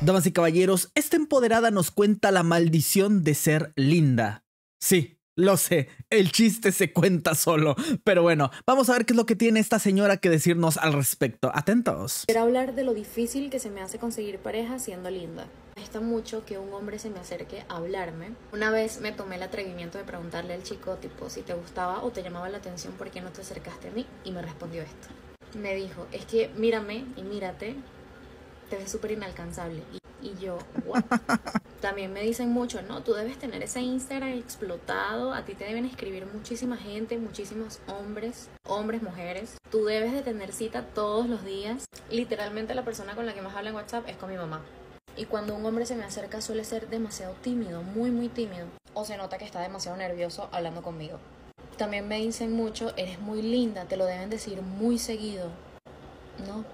Damas y caballeros, esta empoderada nos cuenta la maldición de ser linda. Sí, lo sé, el chiste se cuenta solo, pero bueno, vamos a ver qué es lo que tiene esta señora que decirnos al respecto. Atentos. Quiero hablar de lo difícil que se me hace conseguir pareja siendo linda. está mucho que un hombre se me acerque a hablarme. Una vez me tomé el atrevimiento de preguntarle al chico tipo si te gustaba o te llamaba la atención por qué no te acercaste a mí y me respondió esto. Me dijo, es que mírame y mírate te ves súper inalcanzable. Y, yo, wow. También me dicen mucho, no, tú debes tener ese Instagram explotado, a ti te deben escribir muchísima gente, muchísimos hombres, hombres, mujeres. Tú debes de tener cita todos los días. Literalmente la persona con la que más hablo en WhatsApp es con mi mamá. Y cuando un hombre se me acerca suele ser demasiado tímido, muy muy tímido. O se nota que está demasiado nervioso hablando conmigo. También me dicen mucho, eres muy linda, te lo deben decir muy seguido. No,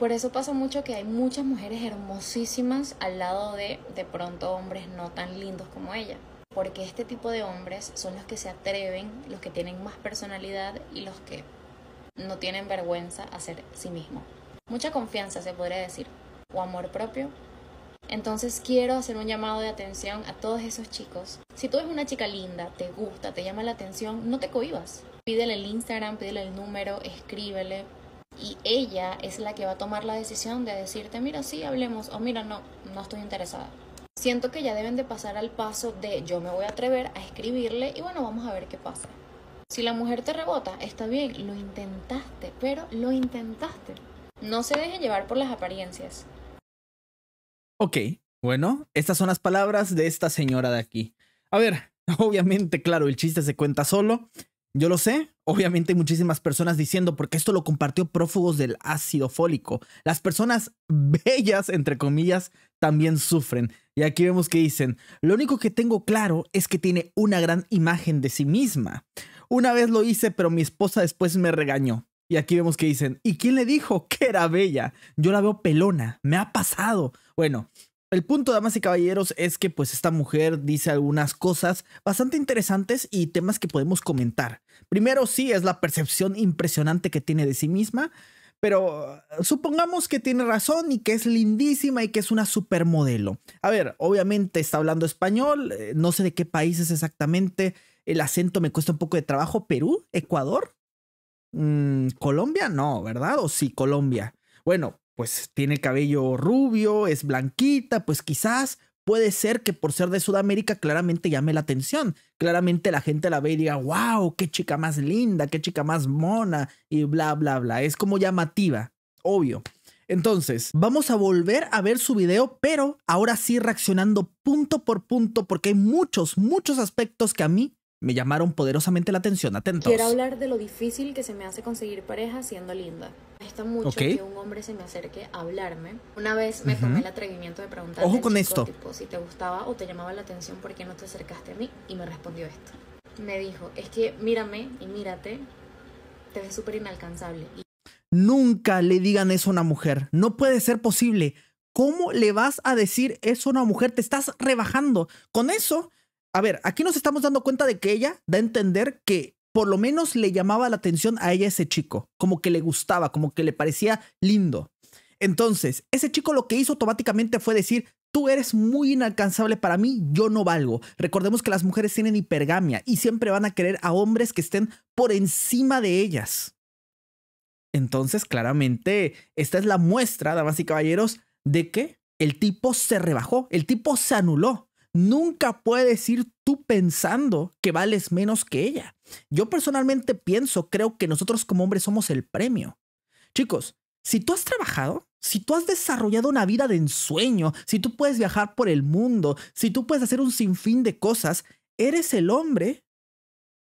por eso pasa mucho que hay muchas mujeres hermosísimas al lado de de pronto hombres no tan lindos como ella. Porque este tipo de hombres son los que se atreven, los que tienen más personalidad y los que no tienen vergüenza a ser sí mismo. Mucha confianza se podría decir, o amor propio. Entonces quiero hacer un llamado de atención a todos esos chicos. Si tú eres una chica linda, te gusta, te llama la atención, no te cohibas. Pídele el Instagram, pídele el número, escríbele, y ella es la que va a tomar la decisión de decirte, mira, sí, hablemos o mira, no, no estoy interesada. Siento que ya deben de pasar al paso de yo me voy a atrever a escribirle y bueno, vamos a ver qué pasa. Si la mujer te rebota, está bien, lo intentaste, pero lo intentaste. No se deje llevar por las apariencias. Ok, bueno, estas son las palabras de esta señora de aquí. A ver, obviamente, claro, el chiste se cuenta solo. Yo lo sé, obviamente hay muchísimas personas diciendo, porque esto lo compartió prófugos del ácido fólico. Las personas bellas, entre comillas, también sufren. Y aquí vemos que dicen, lo único que tengo claro es que tiene una gran imagen de sí misma. Una vez lo hice, pero mi esposa después me regañó. Y aquí vemos que dicen, ¿y quién le dijo que era bella? Yo la veo pelona, me ha pasado. Bueno, el punto, damas y caballeros, es que pues esta mujer dice algunas cosas bastante interesantes y temas que podemos comentar. Primero, sí, es la percepción impresionante que tiene de sí misma, pero uh, supongamos que tiene razón y que es lindísima y que es una supermodelo. A ver, obviamente está hablando español, eh, no sé de qué país es exactamente, el acento me cuesta un poco de trabajo, Perú, Ecuador, mm, Colombia, no, ¿verdad? O sí, Colombia. Bueno, pues tiene cabello rubio, es blanquita, pues quizás puede ser que por ser de Sudamérica claramente llame la atención. Claramente la gente la ve y diga, wow, qué chica más linda, qué chica más mona y bla, bla, bla. Es como llamativa, obvio. Entonces, vamos a volver a ver su video, pero ahora sí reaccionando punto por punto porque hay muchos, muchos aspectos que a mí me llamaron poderosamente la atención. Atentos. Quiero hablar de lo difícil que se me hace conseguir pareja siendo linda mucho que un hombre se me acerque a hablarme. Una vez me tomé el atrevimiento de preguntarle Ojo con esto. Tipo, si te gustaba o te llamaba la atención, ¿por qué no te acercaste a mí? Y me respondió esto. Me dijo, es que mírame y mírate, te ves súper inalcanzable. Y... Nunca le digan eso a una mujer, no puede ser posible. ¿Cómo le vas a decir eso a una mujer? Te estás rebajando. Con eso, a ver, aquí nos estamos dando cuenta de que ella da a entender que por lo menos le llamaba la atención a ella ese chico, como que le gustaba, como que le parecía lindo. Entonces, ese chico lo que hizo automáticamente fue decir, tú eres muy inalcanzable para mí, yo no valgo. Recordemos que las mujeres tienen hipergamia y siempre van a querer a hombres que estén por encima de ellas. Entonces, claramente, esta es la muestra, damas y caballeros, de que el tipo se rebajó, el tipo se anuló. Nunca puedes ir tú pensando que vales menos que ella. Yo personalmente pienso, creo que nosotros como hombres somos el premio. Chicos, si tú has trabajado, si tú has desarrollado una vida de ensueño, si tú puedes viajar por el mundo, si tú puedes hacer un sinfín de cosas, eres el hombre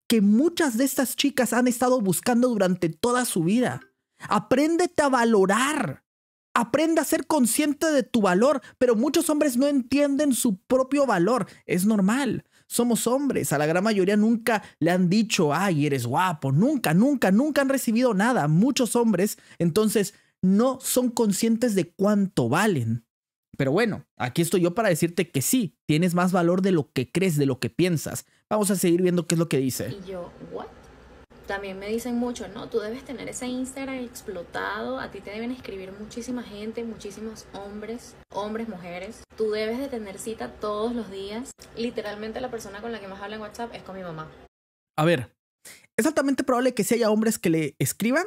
que muchas de estas chicas han estado buscando durante toda su vida. Apréndete a valorar. Aprende a ser consciente de tu valor, pero muchos hombres no entienden su propio valor. Es normal somos hombres. A la gran mayoría nunca le han dicho, ay, eres guapo. Nunca, nunca, nunca han recibido nada. Muchos hombres, entonces, no son conscientes de cuánto valen. Pero bueno, aquí estoy yo para decirte que sí, tienes más valor de lo que crees, de lo que piensas. Vamos a seguir viendo qué es lo que dice. Y yo, también me dicen mucho, no, tú debes tener ese Instagram explotado, a ti te deben escribir muchísima gente, muchísimos hombres, hombres, mujeres, tú debes de tener cita todos los días. Literalmente la persona con la que más hablo en WhatsApp es con mi mamá. A ver, es altamente probable que sí haya hombres que le escriban,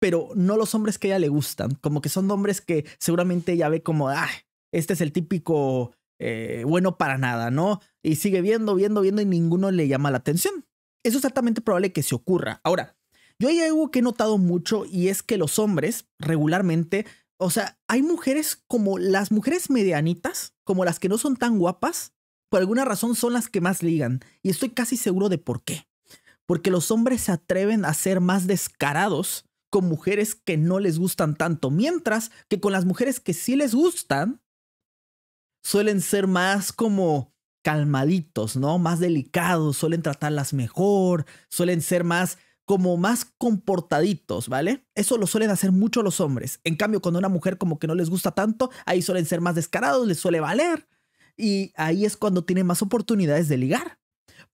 pero no los hombres que a ella le gustan, como que son hombres que seguramente ella ve como, ah, este es el típico eh, bueno para nada, ¿no? Y sigue viendo, viendo, viendo y ninguno le llama la atención es exactamente probable que se ocurra. Ahora, yo hay algo que he notado mucho y es que los hombres regularmente, o sea, hay mujeres como las mujeres medianitas, como las que no son tan guapas, por alguna razón son las que más ligan. Y estoy casi seguro de por qué. Porque los hombres se atreven a ser más descarados con mujeres que no les gustan tanto, mientras que con las mujeres que sí les gustan, suelen ser más como calmaditos, ¿no? Más delicados, suelen tratarlas mejor, suelen ser más como más comportaditos, ¿vale? Eso lo suelen hacer mucho los hombres. En cambio, cuando una mujer como que no les gusta tanto, ahí suelen ser más descarados, les suele valer. Y ahí es cuando tienen más oportunidades de ligar.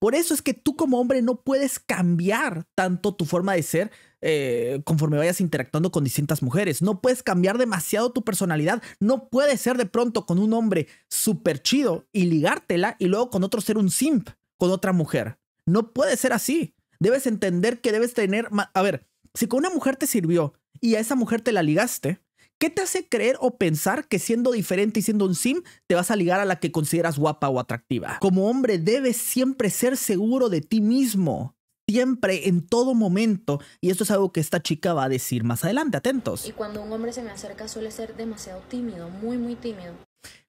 Por eso es que tú como hombre no puedes cambiar tanto tu forma de ser eh, conforme vayas interactuando con distintas mujeres. No puedes cambiar demasiado tu personalidad. No puedes ser de pronto con un hombre súper chido y ligártela y luego con otro ser un simp con otra mujer. No puede ser así. Debes entender que debes tener... A ver, si con una mujer te sirvió y a esa mujer te la ligaste, ¿Qué te hace creer o pensar que siendo diferente y siendo un sim te vas a ligar a la que consideras guapa o atractiva? Como hombre debes siempre ser seguro de ti mismo, siempre, en todo momento. Y esto es algo que esta chica va a decir más adelante, atentos. Y cuando un hombre se me acerca suele ser demasiado tímido, muy, muy tímido.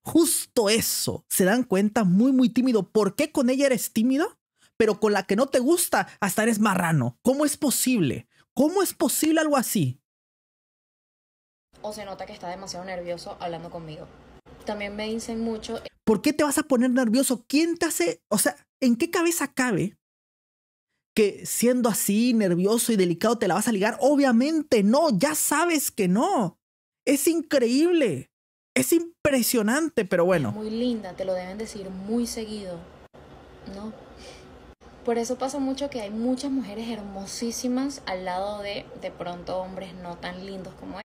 Justo eso, se dan cuenta, muy, muy tímido. ¿Por qué con ella eres tímido? Pero con la que no te gusta, hasta eres marrano. ¿Cómo es posible? ¿Cómo es posible algo así? o se nota que está demasiado nervioso hablando conmigo. También me dicen mucho... ¿Por qué te vas a poner nervioso? ¿Quién te hace...? O sea, ¿en qué cabeza cabe que siendo así, nervioso y delicado, te la vas a ligar? Obviamente no, ya sabes que no. Es increíble. Es impresionante, pero bueno. Es muy linda, te lo deben decir muy seguido. ¿No? Por eso pasa mucho que hay muchas mujeres hermosísimas al lado de de pronto hombres no tan lindos como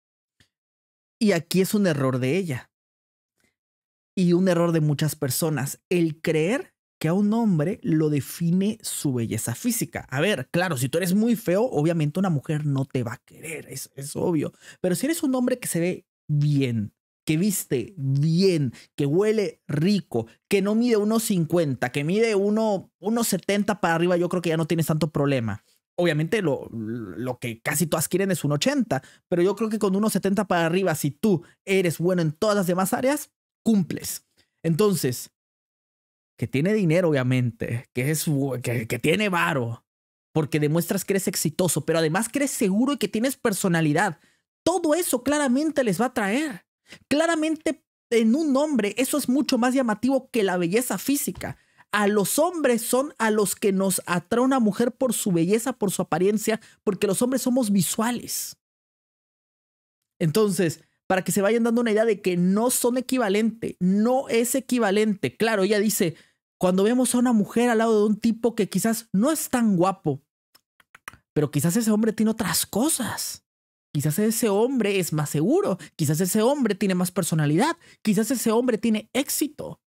y aquí es un error de ella y un error de muchas personas, el creer que a un hombre lo define su belleza física. A ver, claro, si tú eres muy feo, obviamente una mujer no te va a querer, es, es obvio. Pero si eres un hombre que se ve bien, que viste bien, que huele rico, que no mide 1,50, que mide 1,70 para arriba, yo creo que ya no tienes tanto problema obviamente lo, que casi todas quieren es un 80, pero yo creo que con unos 70 para arriba, si tú eres bueno en todas las demás áreas, cumples. Entonces, que tiene dinero, obviamente, que, es, que, que tiene varo, porque demuestras que eres exitoso, pero además que eres seguro y que tienes personalidad. Todo eso claramente les va a traer. Claramente en un hombre eso es mucho más llamativo que la belleza física. A los hombres son a los que nos atrae una mujer por su belleza, por su apariencia, porque los hombres somos visuales. Entonces, para que se vayan dando una idea de que no son equivalente, no es equivalente. Claro, ella dice, cuando vemos a una mujer al lado de un tipo que quizás no es tan guapo, pero quizás ese hombre tiene otras cosas. Quizás ese hombre es más seguro, quizás ese hombre tiene más personalidad, quizás ese hombre tiene éxito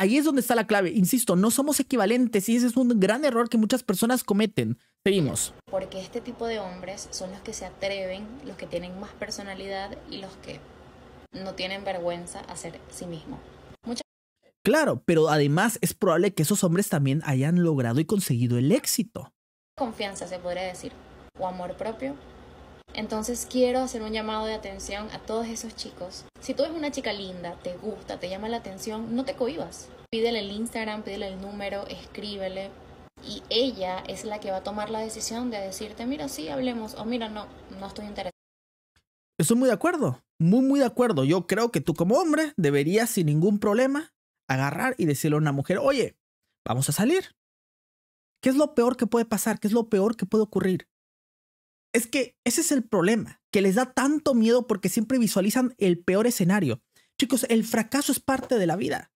ahí es donde está la clave. Insisto, no somos equivalentes y ese es un gran error que muchas personas cometen. Seguimos. Porque este tipo de hombres son los que se atreven, los que tienen más personalidad y los que no tienen vergüenza a ser sí mismo. Claro, pero además es probable que esos hombres también hayan logrado y conseguido el éxito. Confianza, se podría decir, o amor propio, entonces quiero hacer un llamado de atención a todos esos chicos. Si tú eres una chica linda, te gusta, te llama la atención, no te cohibas. Pídele el Instagram, pídele el número, escríbele. Y ella es la que va a tomar la decisión de decirte, mira, sí, hablemos, o mira, no, no estoy interesada. Estoy muy de acuerdo, muy, muy de acuerdo. Yo creo que tú como hombre deberías sin ningún problema agarrar y decirle a una mujer, oye, vamos a salir. ¿Qué es lo peor que puede pasar? ¿Qué es lo peor que puede ocurrir? Es que ese es el problema, que les da tanto miedo porque siempre visualizan el peor escenario. Chicos, el fracaso es parte de la vida.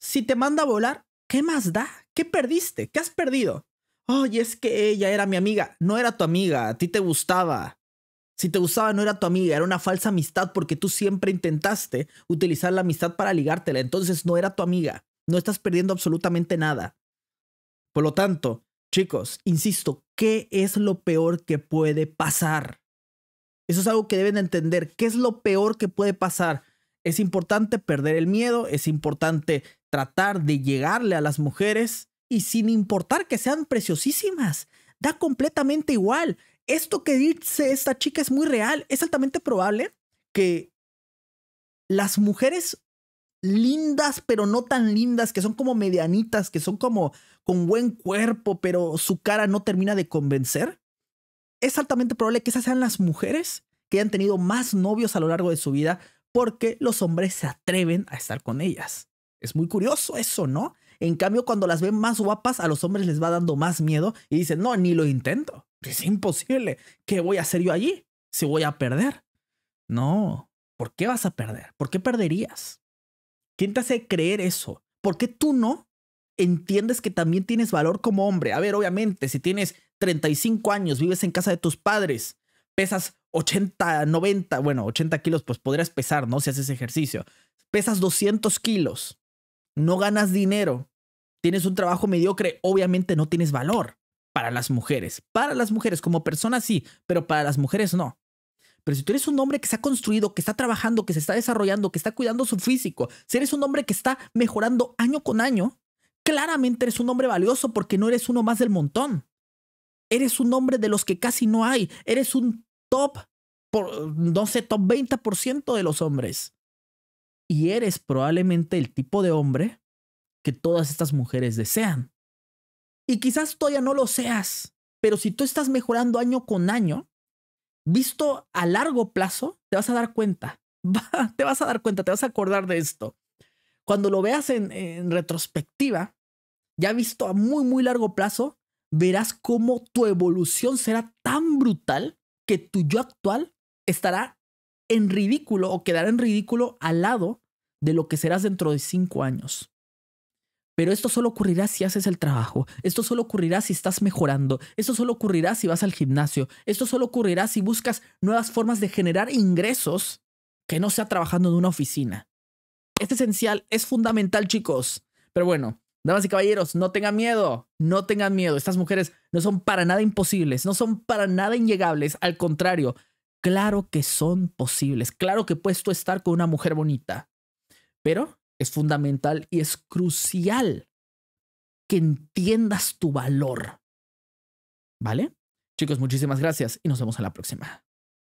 Si te manda a volar, ¿qué más da? ¿Qué perdiste? ¿Qué has perdido? Oye, es que ella era mi amiga. No era tu amiga, a ti te gustaba. Si te gustaba, no era tu amiga, era una falsa amistad porque tú siempre intentaste utilizar la amistad para ligártela. Entonces no era tu amiga. No estás perdiendo absolutamente nada. Por lo tanto, chicos, insisto, ¿Qué es lo peor que puede pasar? Eso es algo que deben entender. ¿Qué es lo peor que puede pasar? Es importante perder el miedo, es importante tratar de llegarle a las mujeres y sin importar que sean preciosísimas, da completamente igual. Esto que dice esta chica es muy real, es altamente probable que las mujeres lindas, pero no tan lindas, que son como medianitas, que son como con buen cuerpo, pero su cara no termina de convencer, es altamente probable que esas sean las mujeres que han tenido más novios a lo largo de su vida porque los hombres se atreven a estar con ellas. Es muy curioso eso, ¿no? En cambio, cuando las ven más guapas, a los hombres les va dando más miedo y dicen, no, ni lo intento. Es imposible. ¿Qué voy a hacer yo allí? Si voy a perder. No, ¿por qué vas a perder? ¿Por qué perderías? ¿Quién te hace creer eso? ¿Por qué tú no entiendes que también tienes valor como hombre? A ver, obviamente, si tienes 35 años, vives en casa de tus padres, pesas 80, 90, bueno, 80 kilos, pues podrías pesar, ¿no? Si haces ejercicio. Pesas 200 kilos, no ganas dinero, tienes un trabajo mediocre, obviamente no tienes valor para las mujeres. Para las mujeres, como personas sí, pero para las mujeres no. Pero si tú eres un hombre que se ha construido, que está trabajando, que se está desarrollando, que está cuidando su físico, si eres un hombre que está mejorando año con año, claramente eres un hombre valioso porque no eres uno más del montón. Eres un hombre de los que casi no hay. Eres un top, por, no sé, top 20% de los hombres. Y eres probablemente el tipo de hombre que todas estas mujeres desean. Y quizás todavía no lo seas, pero si tú estás mejorando año con año, visto a largo plazo, te vas a dar cuenta. te vas a dar cuenta, te vas a acordar de esto. Cuando lo veas en, retrospectiva, ya visto a muy, muy largo plazo, verás cómo tu evolución será tan brutal que tu yo actual estará en ridículo o quedará en ridículo al lado de lo que serás dentro de cinco años. Pero esto solo ocurrirá si haces el trabajo, esto solo ocurrirá si estás mejorando, esto solo ocurrirá si vas al gimnasio, esto solo ocurrirá si buscas nuevas formas de generar ingresos que no sea trabajando en una oficina. Es este esencial, es fundamental, chicos. Pero bueno, damas y caballeros, no tengan miedo, no tengan miedo. Estas mujeres no son para nada imposibles, no son para nada inllegables. al contrario, claro que son posibles, claro que puedes tú estar con una mujer bonita. Pero es fundamental y es crucial que entiendas tu valor. ¿Vale? Chicos, muchísimas gracias y nos vemos en la próxima.